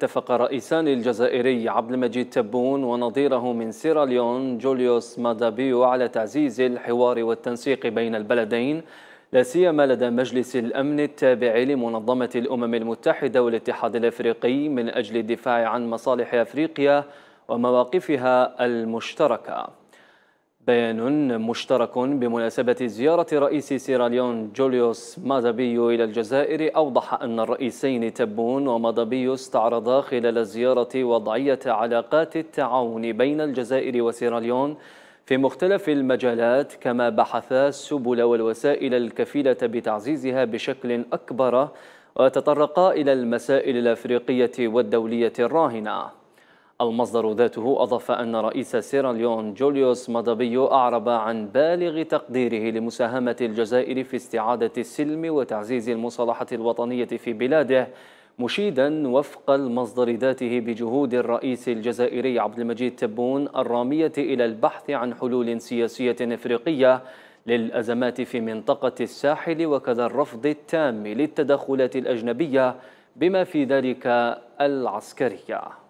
اتفق رئيسان الجزائري عبد المجيد تبون ونظيره من سيراليون جوليوس مادابيو على تعزيز الحوار والتنسيق بين البلدين لا سيما لدى مجلس الامن التابع لمنظمه الامم المتحده والاتحاد الافريقي من اجل الدفاع عن مصالح افريقيا ومواقفها المشتركه بيان مشترك بمناسبة زيارة رئيس سيراليون جوليوس مازابيو إلى الجزائر أوضح أن الرئيسين تبون ومازابيو استعرضا خلال الزيارة وضعية علاقات التعاون بين الجزائر وسيراليون في مختلف المجالات كما بحثا السبل والوسائل الكفيلة بتعزيزها بشكل أكبر وتطرقا إلى المسائل الأفريقية والدولية الراهنة المصدر ذاته أضاف أن رئيس سيراليون جوليوس مادابيو أعرب عن بالغ تقديره لمساهمة الجزائر في استعادة السلم وتعزيز المصالحة الوطنية في بلاده مشيدا وفق المصدر ذاته بجهود الرئيس الجزائري عبد المجيد تبون الرامية إلى البحث عن حلول سياسية إفريقية للأزمات في منطقة الساحل وكذا الرفض التام للتدخلات الأجنبية بما في ذلك العسكرية